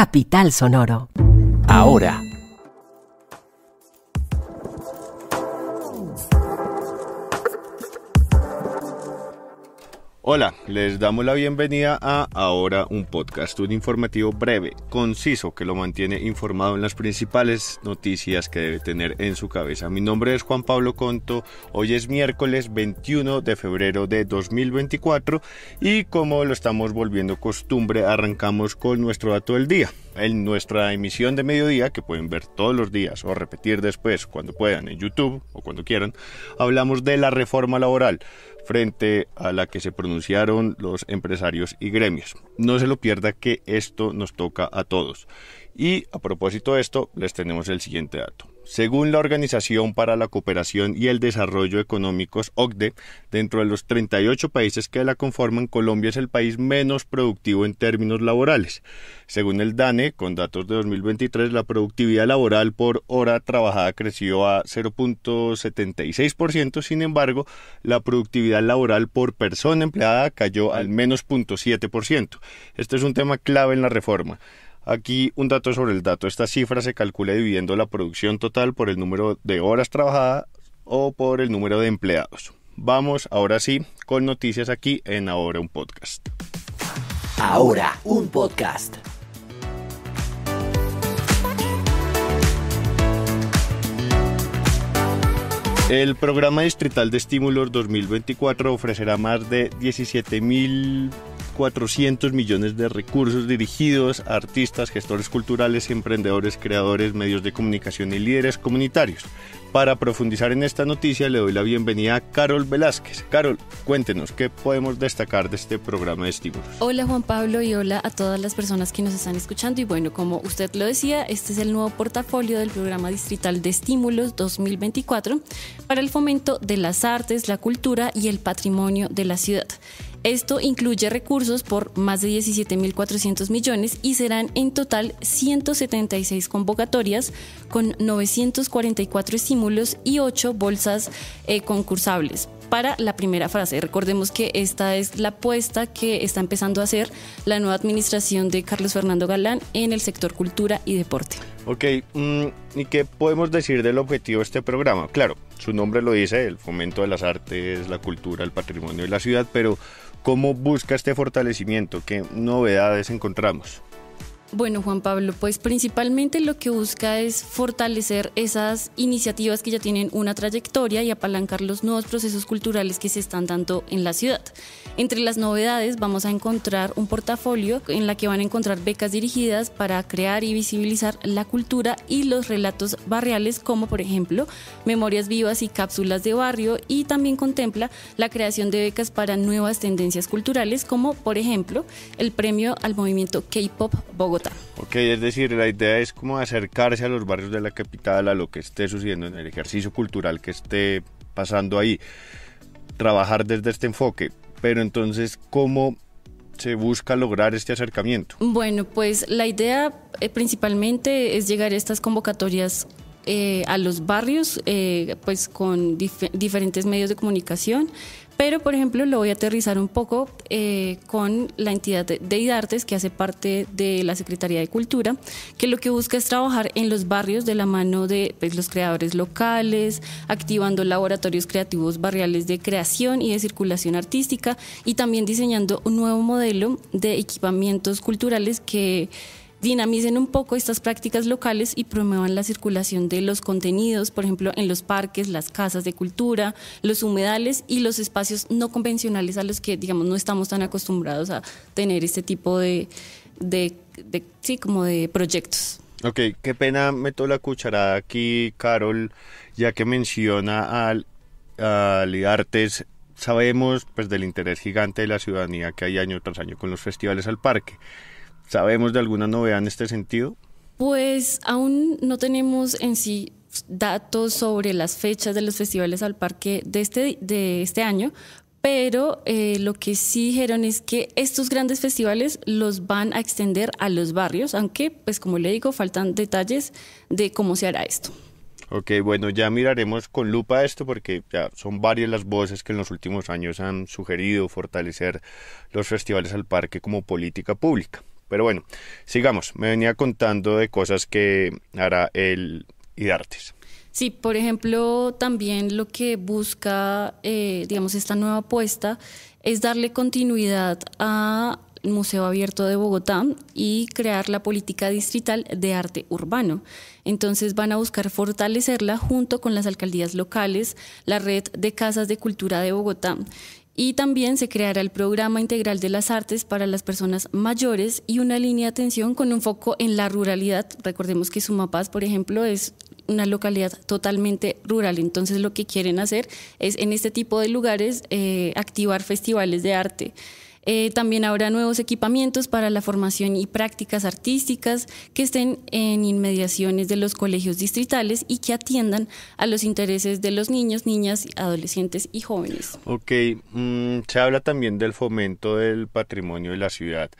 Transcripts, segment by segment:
Capital Sonoro. Ahora Hola, les damos la bienvenida a Ahora un podcast, un informativo breve, conciso, que lo mantiene informado en las principales noticias que debe tener en su cabeza. Mi nombre es Juan Pablo Conto, hoy es miércoles 21 de febrero de 2024 y como lo estamos volviendo costumbre, arrancamos con nuestro dato del día en nuestra emisión de mediodía, que pueden ver todos los días o repetir después cuando puedan en YouTube o cuando quieran, hablamos de la reforma laboral frente a la que se pronunciaron los empresarios y gremios. No se lo pierda que esto nos toca a todos. Y a propósito de esto, les tenemos el siguiente dato. Según la Organización para la Cooperación y el Desarrollo Económicos, OCDE, dentro de los 38 países que la conforman, Colombia es el país menos productivo en términos laborales. Según el DANE, con datos de 2023, la productividad laboral por hora trabajada creció a 0.76%, sin embargo, la productividad laboral por persona empleada cayó al menos 0.7%. Este es un tema clave en la reforma. Aquí un dato sobre el dato. Esta cifra se calcula dividiendo la producción total por el número de horas trabajadas o por el número de empleados. Vamos ahora sí con noticias aquí en Ahora un podcast. Ahora un podcast. El programa distrital de estímulos 2024 ofrecerá más de 17 mil 400 millones de recursos dirigidos a artistas, gestores culturales, emprendedores, creadores, medios de comunicación y líderes comunitarios. Para profundizar en esta noticia le doy la bienvenida a Carol Velázquez. Carol, cuéntenos qué podemos destacar de este programa de estímulos. Hola Juan Pablo y hola a todas las personas que nos están escuchando. Y bueno, como usted lo decía, este es el nuevo portafolio del programa distrital de estímulos 2024 para el fomento de las artes, la cultura y el patrimonio de la ciudad. Esto incluye recursos por más de 17.400 millones y serán en total 176 convocatorias con 944 estímulos y 8 bolsas eh, concursables para la primera frase. Recordemos que esta es la apuesta que está empezando a hacer la nueva administración de Carlos Fernando Galán en el sector cultura y deporte. Ok, mm, ¿y qué podemos decir del objetivo de este programa? Claro, su nombre lo dice, el fomento de las artes, la cultura, el patrimonio y la ciudad, pero ¿cómo busca este fortalecimiento? ¿Qué novedades encontramos? Bueno, Juan Pablo, pues principalmente lo que busca es fortalecer esas iniciativas que ya tienen una trayectoria y apalancar los nuevos procesos culturales que se están dando en la ciudad. Entre las novedades vamos a encontrar un portafolio en la que van a encontrar becas dirigidas para crear y visibilizar la cultura y los relatos barriales como por ejemplo memorias vivas y cápsulas de barrio y también contempla la creación de becas para nuevas tendencias culturales como por ejemplo el premio al movimiento K-Pop Bogotá. Ok, es decir, la idea es como acercarse a los barrios de la capital, a lo que esté sucediendo en el ejercicio cultural que esté pasando ahí, trabajar desde este enfoque. Pero entonces, ¿cómo se busca lograr este acercamiento? Bueno, pues la idea eh, principalmente es llegar a estas convocatorias eh, a los barrios, eh, pues con diferentes medios de comunicación, pero, por ejemplo, lo voy a aterrizar un poco eh, con la entidad de IDARTES, que hace parte de la Secretaría de Cultura, que lo que busca es trabajar en los barrios de la mano de pues, los creadores locales, activando laboratorios creativos barriales de creación y de circulación artística, y también diseñando un nuevo modelo de equipamientos culturales que dinamicen un poco estas prácticas locales y promuevan la circulación de los contenidos, por ejemplo, en los parques, las casas de cultura, los humedales y los espacios no convencionales a los que, digamos, no estamos tan acostumbrados a tener este tipo de, sí, como de proyectos. Ok, qué pena meto la cucharada aquí, Carol, ya que menciona al, al Artes sabemos pues del interés gigante de la ciudadanía que hay año tras año con los festivales al parque. ¿Sabemos de alguna novedad en este sentido? Pues aún no tenemos en sí datos sobre las fechas de los festivales al parque de este, de este año, pero eh, lo que sí dijeron es que estos grandes festivales los van a extender a los barrios, aunque, pues como le digo, faltan detalles de cómo se hará esto. Ok, bueno, ya miraremos con lupa esto porque ya son varias las voces que en los últimos años han sugerido fortalecer los festivales al parque como política pública. Pero bueno, sigamos. Me venía contando de cosas que hará el IDARTES. Sí, por ejemplo, también lo que busca, eh, digamos, esta nueva apuesta es darle continuidad al Museo Abierto de Bogotá y crear la política distrital de arte urbano. Entonces van a buscar fortalecerla junto con las alcaldías locales, la red de casas de cultura de Bogotá y también se creará el programa integral de las artes para las personas mayores y una línea de atención con un foco en la ruralidad. Recordemos que Sumapaz, por ejemplo, es una localidad totalmente rural. Entonces lo que quieren hacer es en este tipo de lugares eh, activar festivales de arte. Eh, también habrá nuevos equipamientos para la formación y prácticas artísticas que estén en inmediaciones de los colegios distritales y que atiendan a los intereses de los niños, niñas, adolescentes y jóvenes. Ok, mm, se habla también del fomento del patrimonio de la ciudad.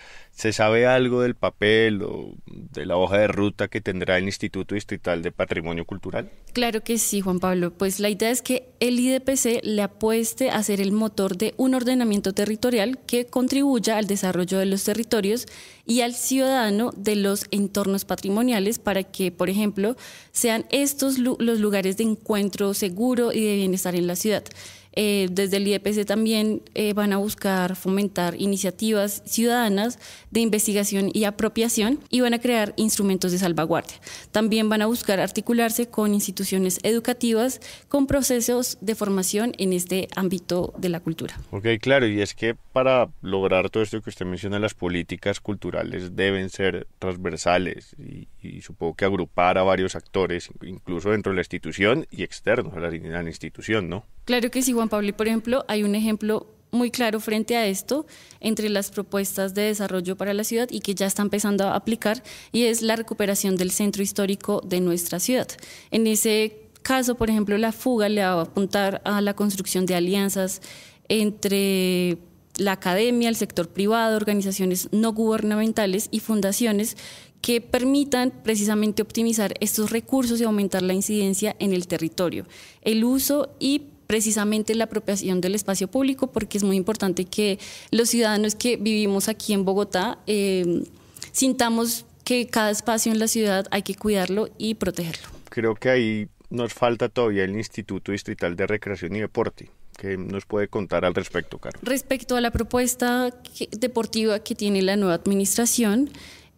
¿Se sabe algo del papel o de la hoja de ruta que tendrá el Instituto Distrital de Patrimonio Cultural? Claro que sí, Juan Pablo. Pues la idea es que el IDPC le apueste a ser el motor de un ordenamiento territorial que contribuya al desarrollo de los territorios y al ciudadano de los entornos patrimoniales para que, por ejemplo, sean estos los lugares de encuentro seguro y de bienestar en la ciudad. Eh, desde el IEPC también eh, van a buscar fomentar iniciativas ciudadanas de investigación y apropiación y van a crear instrumentos de salvaguardia. También van a buscar articularse con instituciones educativas con procesos de formación en este ámbito de la cultura. Ok, claro, y es que para lograr todo esto que usted menciona, las políticas culturales deben ser transversales y, supongo que agrupar a varios actores, incluso dentro de la institución y externos a la, a la institución, ¿no? Claro que sí, Juan Pablo, por ejemplo, hay un ejemplo muy claro frente a esto entre las propuestas de desarrollo para la ciudad y que ya está empezando a aplicar y es la recuperación del centro histórico de nuestra ciudad. En ese caso, por ejemplo, la fuga le va a apuntar a la construcción de alianzas entre la academia, el sector privado, organizaciones no gubernamentales y fundaciones que permitan precisamente optimizar estos recursos y aumentar la incidencia en el territorio, el uso y precisamente la apropiación del espacio público, porque es muy importante que los ciudadanos que vivimos aquí en Bogotá eh, sintamos que cada espacio en la ciudad hay que cuidarlo y protegerlo. Creo que ahí nos falta todavía el Instituto Distrital de Recreación y Deporte. que nos puede contar al respecto, Carlos? Respecto a la propuesta deportiva que tiene la nueva administración,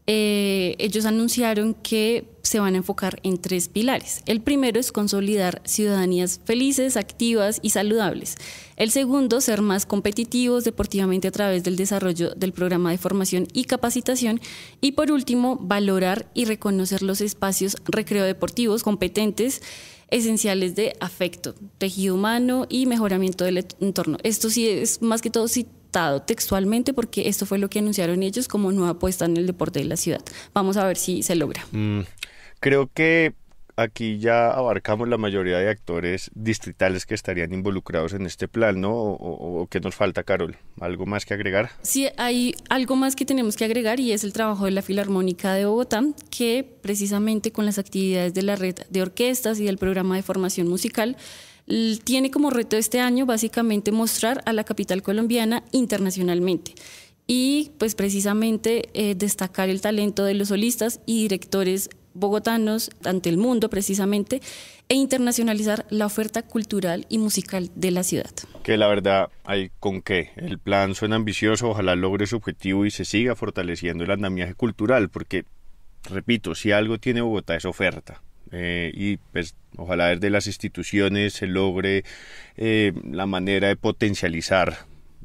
eh, ellos anunciaron que se van a enfocar en tres pilares. El primero es consolidar ciudadanías felices, activas y saludables. El segundo, ser más competitivos deportivamente a través del desarrollo del programa de formación y capacitación. Y por último, valorar y reconocer los espacios recreo deportivos competentes esenciales de afecto, tejido humano y mejoramiento del entorno. Esto sí es más que todo sí textualmente porque esto fue lo que anunciaron ellos como nueva apuesta en el deporte de la ciudad. Vamos a ver si se logra. Mm, creo que aquí ya abarcamos la mayoría de actores distritales que estarían involucrados en este plan, ¿no? O, qué nos falta, Carol? ¿Algo más que agregar? Sí, hay algo más que tenemos que agregar y es el trabajo de la Filarmónica de Bogotá, que precisamente con las actividades de la red de orquestas y del programa de formación musical, tiene como reto este año básicamente mostrar a la capital colombiana internacionalmente y pues precisamente eh, destacar el talento de los solistas y directores bogotanos ante el mundo precisamente e internacionalizar la oferta cultural y musical de la ciudad. Que la verdad hay con qué. El plan suena ambicioso, ojalá logre su objetivo y se siga fortaleciendo el andamiaje cultural, porque, repito, si algo tiene Bogotá es oferta. Eh, y pues Ojalá desde las instituciones se logre eh, la manera de potencializar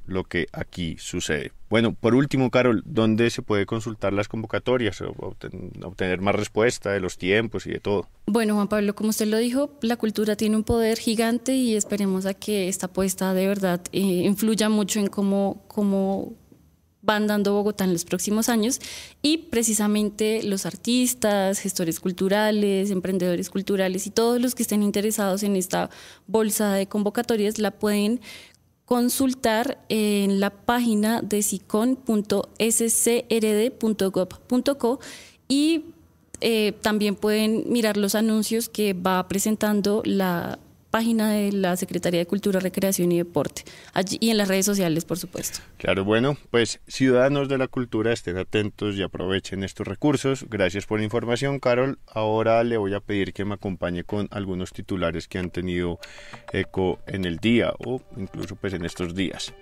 lo que aquí sucede. Bueno, por último, Carol, ¿dónde se puede consultar las convocatorias, o obtener más respuesta de los tiempos y de todo? Bueno, Juan Pablo, como usted lo dijo, la cultura tiene un poder gigante y esperemos a que esta apuesta de verdad eh, influya mucho en cómo, cómo van dando Bogotá en los próximos años y precisamente los artistas, gestores culturales, emprendedores culturales y todos los que estén interesados en esta bolsa de convocatorias la pueden consultar en la página de sicon.scrd.gov.co y eh, también pueden mirar los anuncios que va presentando la página de la Secretaría de Cultura, Recreación y Deporte allí, y en las redes sociales, por supuesto. Claro, bueno, pues ciudadanos de la cultura estén atentos y aprovechen estos recursos. Gracias por la información, Carol. Ahora le voy a pedir que me acompañe con algunos titulares que han tenido eco en el día o incluso pues en estos días.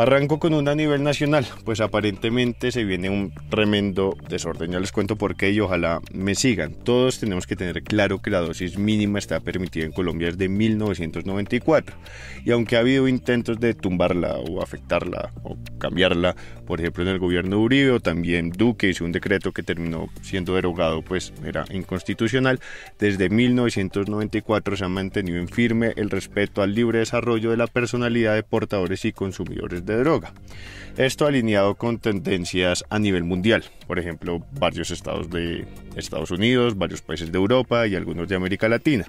Arranco con una a nivel nacional, pues aparentemente se viene un tremendo desorden. Ya les cuento por qué y ojalá me sigan. Todos tenemos que tener claro que la dosis mínima está permitida en Colombia desde 1994. Y aunque ha habido intentos de tumbarla o afectarla o cambiarla, por ejemplo en el gobierno de Uribe o también Duque hizo un decreto que terminó siendo derogado, pues era inconstitucional, desde 1994 se ha mantenido en firme el respeto al libre desarrollo de la personalidad de portadores y consumidores de droga. Esto alineado con tendencias a nivel mundial, por ejemplo, varios estados de Estados Unidos, varios países de Europa y algunos de América Latina.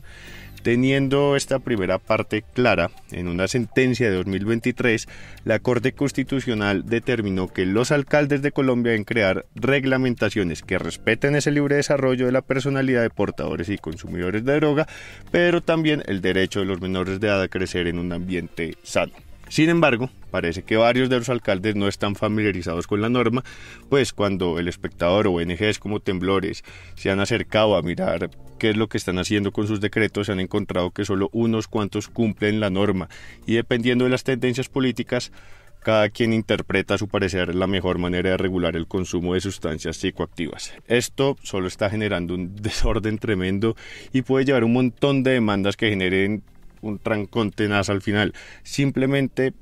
Teniendo esta primera parte clara, en una sentencia de 2023, la Corte Constitucional determinó que los alcaldes de Colombia deben crear reglamentaciones que respeten ese libre desarrollo de la personalidad de portadores y consumidores de droga, pero también el derecho de los menores de edad a crecer en un ambiente sano. Sin embargo, parece que varios de los alcaldes no están familiarizados con la norma, pues cuando el espectador o ONGs como Temblores se han acercado a mirar qué es lo que están haciendo con sus decretos, se han encontrado que solo unos cuantos cumplen la norma y dependiendo de las tendencias políticas, cada quien interpreta a su parecer la mejor manera de regular el consumo de sustancias psicoactivas. Esto solo está generando un desorden tremendo y puede llevar un montón de demandas que generen un trancón tenaz al final. Simplemente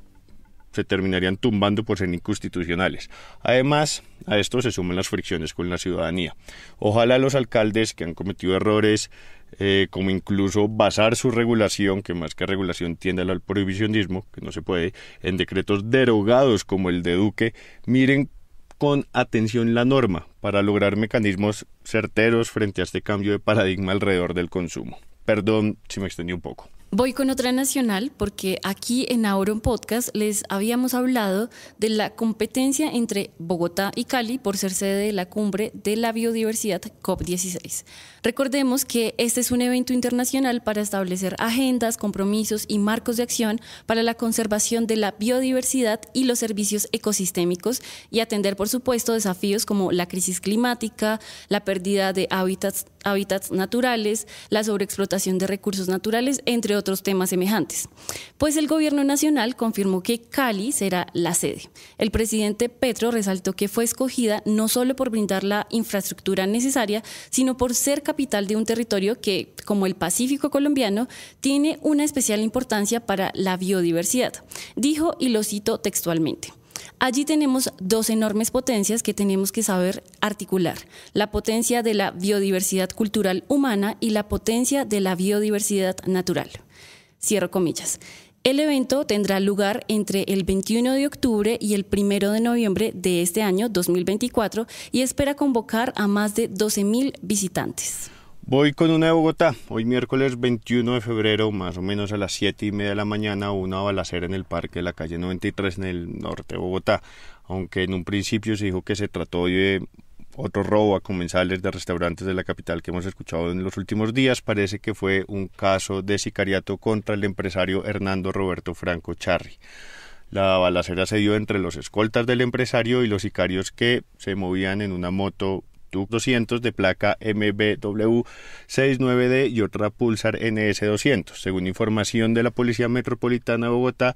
se terminarían tumbando por ser inconstitucionales. Además, a esto se suman las fricciones con la ciudadanía. Ojalá los alcaldes que han cometido errores, eh, como incluso basar su regulación, que más que regulación tiende al prohibicionismo, que no se puede, en decretos derogados como el de Duque, miren con atención la norma para lograr mecanismos certeros frente a este cambio de paradigma alrededor del consumo. Perdón si me extendí un poco. Voy con otra nacional porque aquí en Auron Podcast les habíamos hablado de la competencia entre Bogotá y Cali por ser sede de la cumbre de la biodiversidad COP16. Recordemos que este es un evento internacional para establecer agendas, compromisos y marcos de acción para la conservación de la biodiversidad y los servicios ecosistémicos y atender, por supuesto, desafíos como la crisis climática, la pérdida de hábitats, naturales, la sobreexplotación de recursos naturales, entre otros otros temas semejantes. Pues el gobierno nacional confirmó que Cali será la sede. El presidente Petro resaltó que fue escogida no solo por brindar la infraestructura necesaria, sino por ser capital de un territorio que, como el Pacífico colombiano, tiene una especial importancia para la biodiversidad, dijo y lo cito textualmente. Allí tenemos dos enormes potencias que tenemos que saber articular, la potencia de la biodiversidad cultural humana y la potencia de la biodiversidad natural. Cierro comillas. El evento tendrá lugar entre el 21 de octubre y el 1 de noviembre de este año 2024 y espera convocar a más de 12.000 visitantes. Voy con una de Bogotá, hoy miércoles 21 de febrero, más o menos a las 7 y media de la mañana, una balacera en el parque de la calle 93 en el norte de Bogotá, aunque en un principio se dijo que se trató de otro robo a comensales de restaurantes de la capital que hemos escuchado en los últimos días, parece que fue un caso de sicariato contra el empresario Hernando Roberto Franco Charri. La balacera se dio entre los escoltas del empresario y los sicarios que se movían en una moto Tuc 200 de placa MBW69D y otra Pulsar NS200. Según información de la Policía Metropolitana de Bogotá,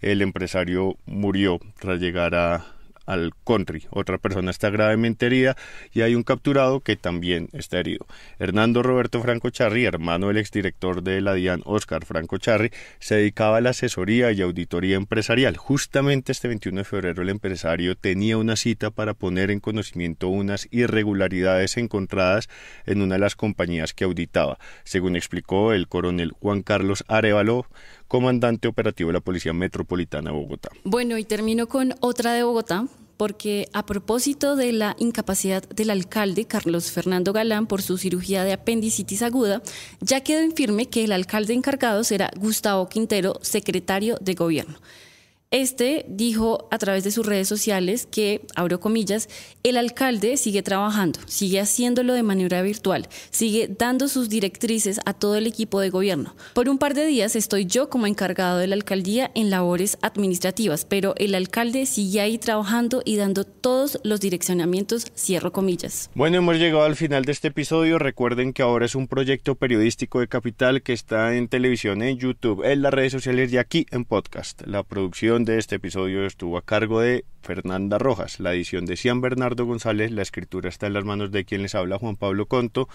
el empresario murió tras llegar a al country. Otra persona está gravemente herida y hay un capturado que también está herido. Hernando Roberto Franco Charri, hermano del exdirector de la DIAN, Oscar Franco Charri, se dedicaba a la asesoría y auditoría empresarial. Justamente este 21 de febrero el empresario tenía una cita para poner en conocimiento unas irregularidades encontradas en una de las compañías que auditaba, según explicó el coronel Juan Carlos Arevalo, comandante operativo de la Policía Metropolitana de Bogotá. Bueno, y termino con otra de Bogotá porque a propósito de la incapacidad del alcalde Carlos Fernando Galán por su cirugía de apendicitis aguda, ya quedó en firme que el alcalde encargado será Gustavo Quintero, secretario de Gobierno. Este dijo a través de sus redes sociales que, abro comillas, el alcalde sigue trabajando, sigue haciéndolo de manera virtual, sigue dando sus directrices a todo el equipo de gobierno. Por un par de días estoy yo como encargado de la alcaldía en labores administrativas, pero el alcalde sigue ahí trabajando y dando todos los direccionamientos, cierro comillas. Bueno, hemos llegado al final de este episodio. Recuerden que ahora es un proyecto periodístico de Capital que está en televisión, en YouTube, en las redes sociales y aquí en podcast. La producción de este episodio estuvo a cargo de Fernanda Rojas, la edición de Cian Bernardo González, la escritura está en las manos de quien les habla Juan Pablo Conto,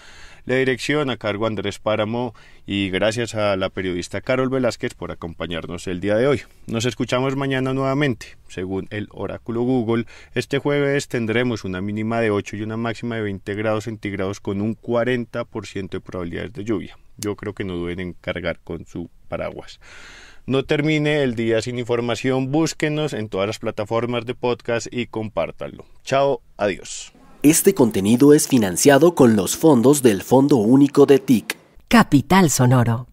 la dirección a cargo Andrés Páramo y gracias a la periodista Carol Velázquez por acompañarnos el día de hoy. Nos escuchamos mañana nuevamente. Según el oráculo Google, este jueves tendremos una mínima de 8 y una máxima de 20 grados centígrados con un 40% de probabilidades de lluvia. Yo creo que no deben encargar cargar con su paraguas. No termine el día sin información, búsquenos en todas las plataformas de podcast y compártalo. Chao, adiós. Este contenido es financiado con los fondos del Fondo Único de TIC. Capital Sonoro.